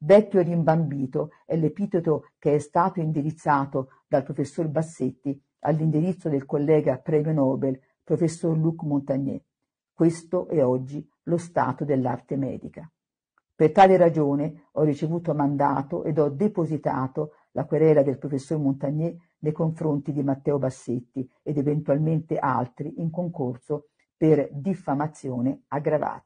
Vecchio rimbambito è l'epiteto che è stato indirizzato dal professor Bassetti all'indirizzo del collega premio Nobel, professor Luc Montagnier. Questo è oggi lo stato dell'arte medica. Per tale ragione ho ricevuto mandato ed ho depositato la querela del professor Montagnier nei confronti di Matteo Bassetti ed eventualmente altri in concorso per diffamazione aggravata.